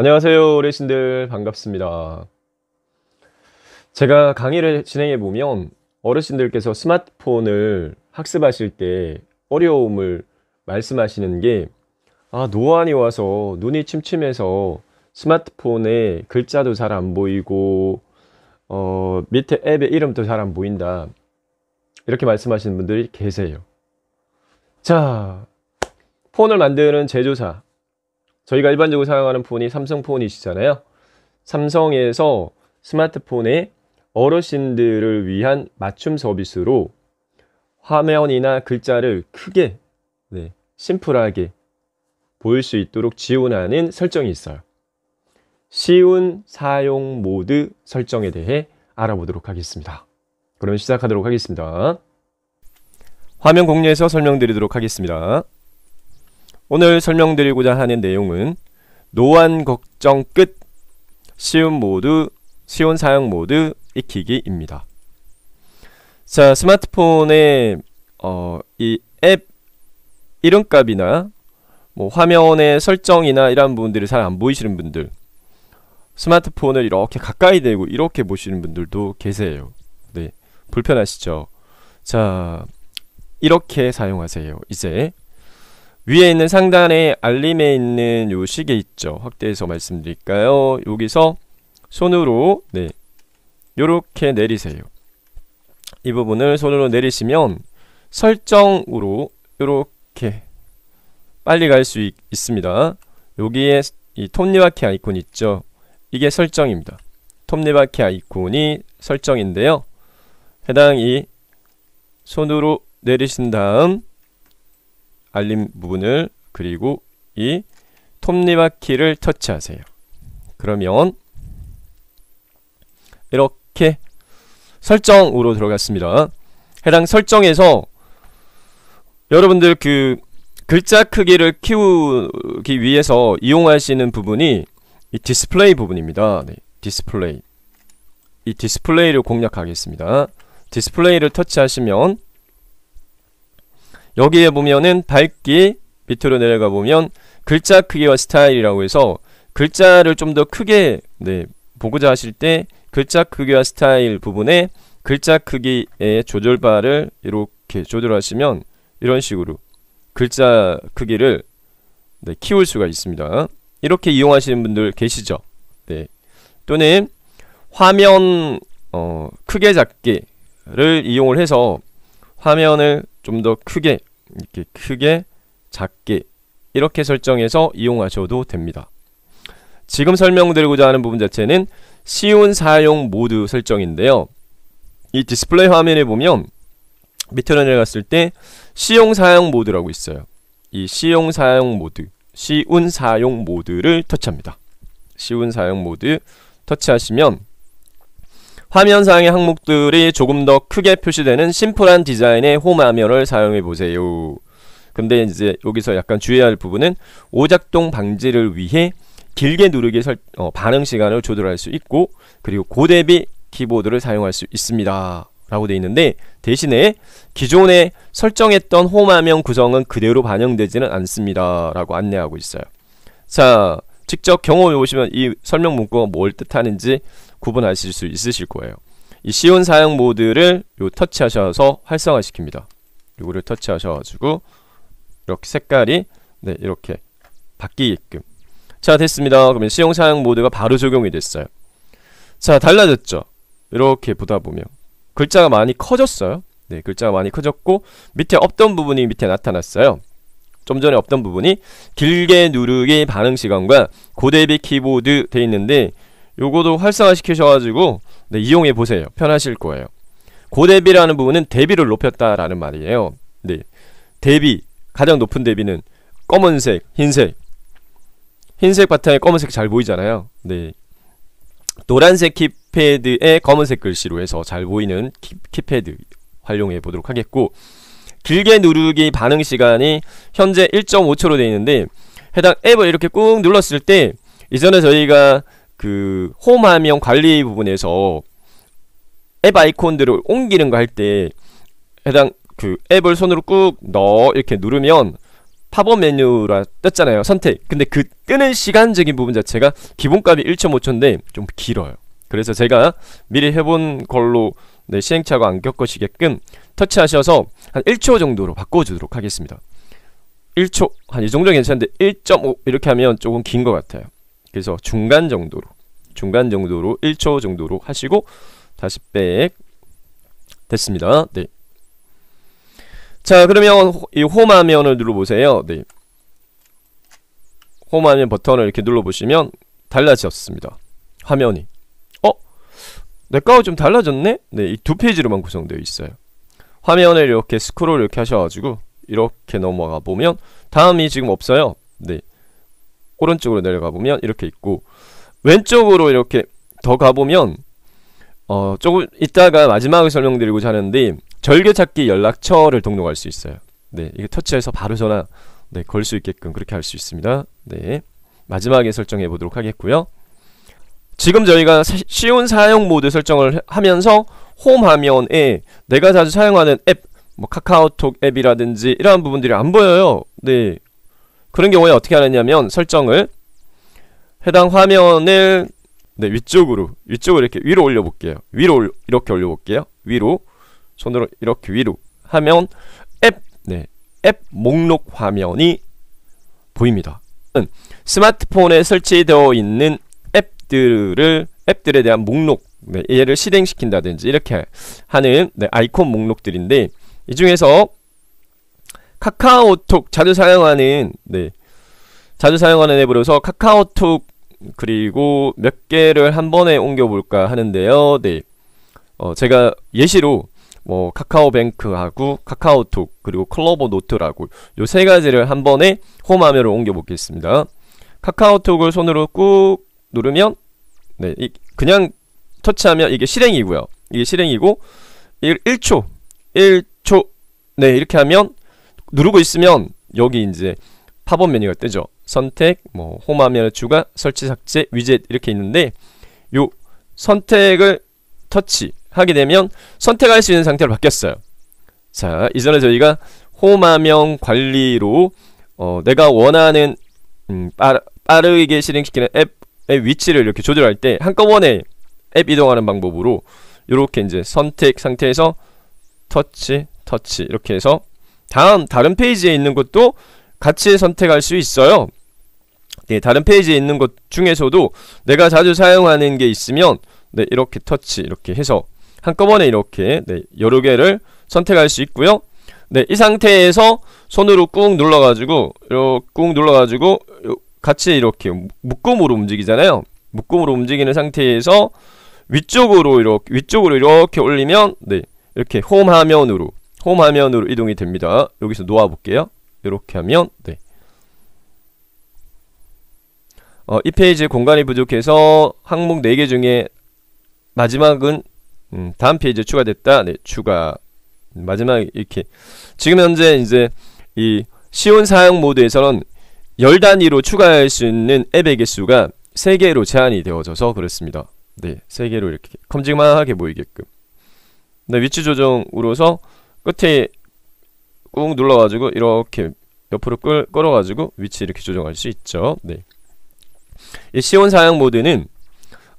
안녕하세요 어르신들 반갑습니다 제가 강의를 진행해 보면 어르신들께서 스마트폰을 학습하실 때 어려움을 말씀하시는 게 아, 노안이 와서 눈이 침침해서 스마트폰에 글자도 잘 안 보이고 어, 밑에 앱의 이름도 잘 안 보인다 이렇게 말씀하시는 분들이 계세요 자 폰을 만드는 제조사 저희가 일반적으로 사용하는 폰이 삼성 폰이시잖아요. 삼성에서 스마트폰에 어르신들을 위한 맞춤 서비스로 화면이나 글자를 크게 네, 심플하게 보일 수 있도록 지원하는 설정이 있어요. 쉬운 사용 모드 설정에 대해 알아보도록 하겠습니다. 그럼 시작하도록 하겠습니다. 화면 공유에서 설명드리도록 하겠습니다. 오늘 설명드리고자 하는 내용은 노안 걱정 끝쉬운 모드 쉬운 사용 모드 익히기입니다. 자 스마트폰의 어, 이 앱 이름값이나 뭐 화면의 설정이나 이런 부분들이 잘 안 보이시는 분들 스마트폰을 이렇게 가까이 대고 이렇게 보시는 분들도 계세요. 네 불편하시죠? 자 이렇게 사용하세요. 이제 위에 있는 상단에 알림에 있는 요 시계 있죠. 확대해서 말씀드릴까요? 여기서 손으로 네 요렇게 내리세요. 이 부분을 손으로 내리시면 설정으로 요렇게 빨리 갈 수 있습니다. 여기에 이 톱니바퀴 아이콘 있죠. 이게 설정입니다. 톱니바퀴 아이콘이 설정인데요. 해당 이 손으로 내리신 다음 알림 부분을 그리고 이 톱니바퀴를 터치하세요. 그러면 이렇게 설정으로 들어갔습니다. 해당 설정에서 여러분들 그 글자 크기를 키우기 위해서 이용하시는 부분이 이 디스플레이 부분입니다. 네, 디스플레이 이 디스플레이를 공략하겠습니다. 디스플레이를 터치하시면 여기에 보면은 밝기 밑으로 내려가 보면 글자 크기와 스타일이라고 해서 글자를 좀 더 크게 네, 보고자 하실 때 글자 크기와 스타일 부분에 글자 크기의 조절바를 이렇게 조절하시면 이런 식으로 글자 크기를 네, 키울 수가 있습니다. 이렇게 이용하시는 분들 계시죠? 네. 또는 화면 어, 크게 작기를 이용을 해서 화면을 좀 더 크게 이렇게 크게, 작게 이렇게 설정해서 이용하셔도 됩니다. 지금 설명드리고자 하는 부분 자체는 쉬운 사용 모드 설정인데요. 이 디스플레이 화면에 보면 밑으로 내려갔을 때쉬용 사용 모드라고 있어요. 이쉬용 사용 모드, 쉬운 사용 모드를 터치합니다. 쉬운 사용 모드 터치하시면 화면상의 항목들이 조금 더 크게 표시되는 심플한 디자인의 홈 화면을 사용해보세요. 근데 이제 여기서 약간 주의할 부분은 오작동 방지를 위해 길게 누르기 설, 어, 반응 시간을 조절할 수 있고 그리고 고대비 키보드를 사용할 수 있습니다. 라고 되어 있는데 대신에 기존에 설정했던 홈 화면 구성은 그대로 반영되지는 않습니다. 라고 안내하고 있어요. 자 직접 경험해 보시면 이 설명 문구가 뭘 뜻하는지 구분하실 수 있으실 거예요. 이 쉬운 사용 모드를 요 터치하셔서 활성화시킵니다. 요거를 터치하셔가지고 이렇게 색깔이 네 이렇게 바뀌게끔 자 됐습니다. 그러면 시용 사용 모드가 바로 적용이 됐어요. 자 달라졌죠. 이렇게 보다 보면 글자가 많이 커졌어요. 네 글자가 많이 커졌고 밑에 없던 부분이 밑에 나타났어요. 좀 전에 없던 부분이 길게 누르기 반응 시간과 고대비 키보드 돼 있는데 요거도 활성화 시키셔가지고 네, 이용해 보세요. 편하실 거예요. 고대비라는 부분은 대비를 높였다라는 말이에요. 네, 대비 가장 높은 대비는 검은색, 흰색, 흰색 바탕에 검은색 잘 보이잖아요. 네, 노란색 키패드에 검은색 글씨로 해서 잘 보이는 키, 키패드 활용해 보도록 하겠고 길게 누르기 반응 시간이 현재 1.5초로 되어 있는데 해당 앱을 이렇게 꾹 눌렀을 때 이전에 저희가 그 홈 화면 관리 부분에서 앱 아이콘들을 옮기는 거 할 때 해당 그 앱을 손으로 꾹 넣어 이렇게 누르면 팝업 메뉴라 떴잖아요 선택 근데 그 뜨는 시간적인 부분 자체가 기본값이 1.5초인데 좀 길어요 그래서 제가 미리 해본 걸로 네, 시행착오 안 겪으시게끔 터치하셔서 한 1초 정도로 바꿔주도록 하겠습니다. 1초 한 이 정도 괜찮은데 1.5 이렇게 하면 조금 긴 것 같아요. 그래서 중간 정도로 중간 정도로 1초 정도로 하시고 다시 백 됐습니다. 네. 자 그러면 이 홈화면을 눌러보세요. 네. 홈화면 버튼을 이렇게 눌러보시면 달라졌습니다. 화면이 내넷가좀 달라졌네? 네, 이 두 페이지로만 구성되어 있어요. 화면을 이렇게 스크롤 이렇게 하셔가지고 이렇게 넘어가 보면 다음이 지금 없어요. 네, 오른쪽으로 내려가 보면 이렇게 있고 왼쪽으로 이렇게 더 가보면 어 조금 이따가 마지막에 설명드리고 자는데 하 절개찾기 연락처를 등록할 수 있어요. 네, 이게 터치해서 바로 전화 네, 걸 수 있게끔 그렇게 할 수 있습니다. 네, 마지막에 설정해 보도록 하겠고요. 지금 저희가 쉬운 사용 모드 설정을 하면서 홈 화면에 내가 자주 사용하는 앱, 뭐 카카오톡 앱이라든지 이러한 부분들이 안 보여요. 네. 그런 경우에 어떻게 하느냐면 설정을 해당 화면을 네, 위쪽으로 위쪽으로 이렇게 위로 올려 볼게요. 위로 이렇게 올려 볼게요. 위로 손으로 이렇게 위로 하면 앱, 네. 앱 목록 화면이 보입니다. 음, 스마트폰에 설치되어 있는 앱들을 앱들에 대한 목록 네, 얘를 실행시킨다든지 이렇게 하는 네, 아이콘 목록들인데 이 중에서 카카오톡 자주 사용하는 네, 자주 사용하는 앱으로서 카카오톡 그리고 몇 개를 한 번에 옮겨볼까 하는데요. 네, 어, 제가 예시로 뭐 카카오뱅크하고 카카오톡 그리고 클로버 노트라고 요 세 가지를 한 번에 홈화면으 옮겨보겠습니다. 카카오톡을 손으로 꾹 누르면 네, 그냥 터치하면 이게 실행이고요. 이게 실행이고 1, 1초, 1초 네 이렇게 하면 누르고 있으면 여기 이제 팝업 메뉴가 뜨죠. 선택, 뭐 홈화면 추가, 설치 삭제, 위젯 이렇게 있는데 요 선택을 터치하게 되면 선택할 수 있는 상태로 바뀌었어요. 자 이전에 저희가 홈화면 관리로 어, 내가 원하는 음, 빠르, 게 실행시키는 앱 위치를 이렇게 조절할 때 한꺼번에 앱 이동하는 방법으로 이렇게 이제 선택 상태에서 터치, 터치 이렇게 해서 다음 다른 페이지에 있는 것도 같이 선택할 수 있어요. 네, 다른 페이지에 있는 것 중에서도 내가 자주 사용하는 게 있으면 네, 이렇게 터치 이렇게 해서 한꺼번에 이렇게 네, 여러 개를 선택할 수 있고요. 네, 이 상태에서 손으로 꾹 눌러가지고 꾹 눌러가지고 같이 이렇게 묶음으로 움직이잖아요. 묶음으로 움직이는 상태에서 위쪽으로 이렇게 위쪽으로 이렇게 올리면 네 이렇게 홈 화면으로 홈 화면으로 이동이 됩니다. 여기서 놓아 볼게요. 이렇게 하면 네. 어, 이 페이지에 공간이 부족해서 항목 4개 중에 마지막은 음, 다음 페이지에 추가됐다. 네, 추가. 마지막 이렇게 지금 현재 이제 이 시온 사용 모드에서는 열 단위로 추가할 수 있는 앱의 개수가 세개로 제한이 되어져서 그렇습니다. 네, 3개로 이렇게 컴직만하게 모이게끔. 네, 위치 조정으로서 끝에 꾹 눌러가지고 이렇게 옆으로 끌, 끌어가지고 위치 이렇게 조정할 수 있죠. 네. 이 시온 사양 모드는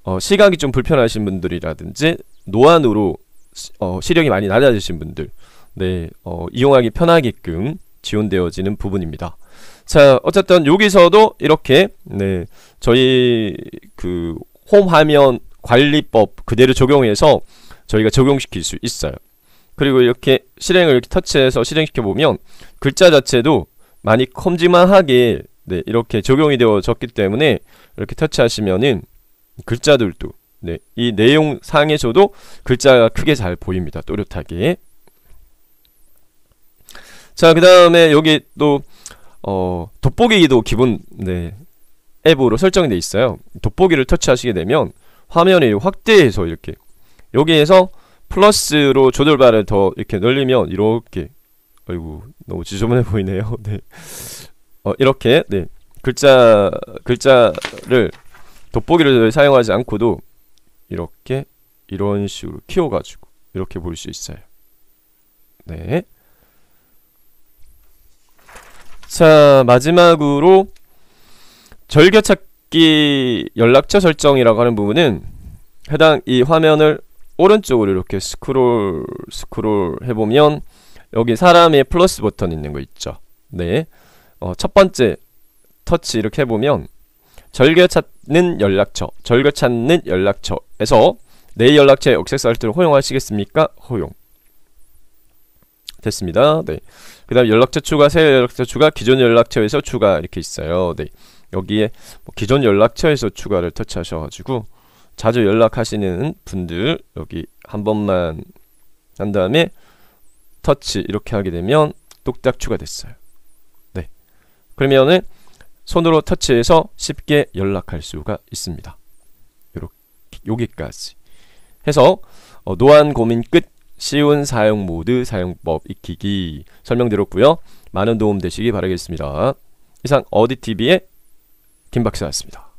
어, 시각이 좀 불편하신 분들이라든지 노안으로 시, 어, 시력이 많이 낮아지신 분들 네, 어, 이용하기 편하게끔 지원되어지는 부분입니다. 자, 어쨌든 여기서도 이렇게 네, 저희 그 홈화면 관리법 그대로 적용해서 저희가 적용시킬 수 있어요. 그리고 이렇게 실행을 이렇게 터치해서 실행시켜 보면 글자 자체도 많이 컴지만하게 네, 이렇게 적용이 되어졌기 때문에 이렇게 터치하시면은 글자들도 네, 이 내용 상에서도 글자가 크게 잘 보입니다. 또렷하게. 자, 그 다음에 여기 또 어, 돋보기도 기본 네, 앱으로 설정돼 있어요. 돋보기를 터치하시게 되면 화면이 확대해서 이렇게 여기에서 플러스로 조절바를 더 이렇게 늘리면 이렇게 아이고 너무 지저분해 보이네요. 네. 어, 이렇게 네. 글자 글자를 돋보기를 사용하지 않고도 이렇게 이런 식으로 키워가지고 이렇게 볼 수 있어요. 네. 자 마지막으로 절교찾기 연락처 설정이라고 하는 부분은 해당 이 화면을 오른쪽으로 이렇게 스크롤 스크롤 해보면 여기 사람의 플러스 버튼 있는 거 있죠 네 어, 첫 번째 터치 이렇게 해보면 절교 찾는 연락처 절교 찾는 연락처에서 내연락처에 억색 사이트를 허용하시겠습니까? 허용 됐습니다. 네. 그 다음 연락처 추가, 새 연락처 추가, 기존 연락처에서 추가 이렇게 있어요. 네. 여기에 뭐 기존 연락처에서 추가를 터치하셔가지고 자주 연락하시는 분들 여기 한 번만 한 다음에 터치 이렇게 하게 되면 똑딱 추가됐어요. 네. 그러면은 손으로 터치해서 쉽게 연락할 수가 있습니다. 요렇게, 여기까지 해서 어, 노안 고민 끝 쉬운 사용 모드 사용법 익히기 설명드렸고요. 많은 도움 되시기 바라겠습니다. 이상 어디TV의 김박사였습니다.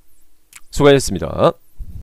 수고하셨습니다.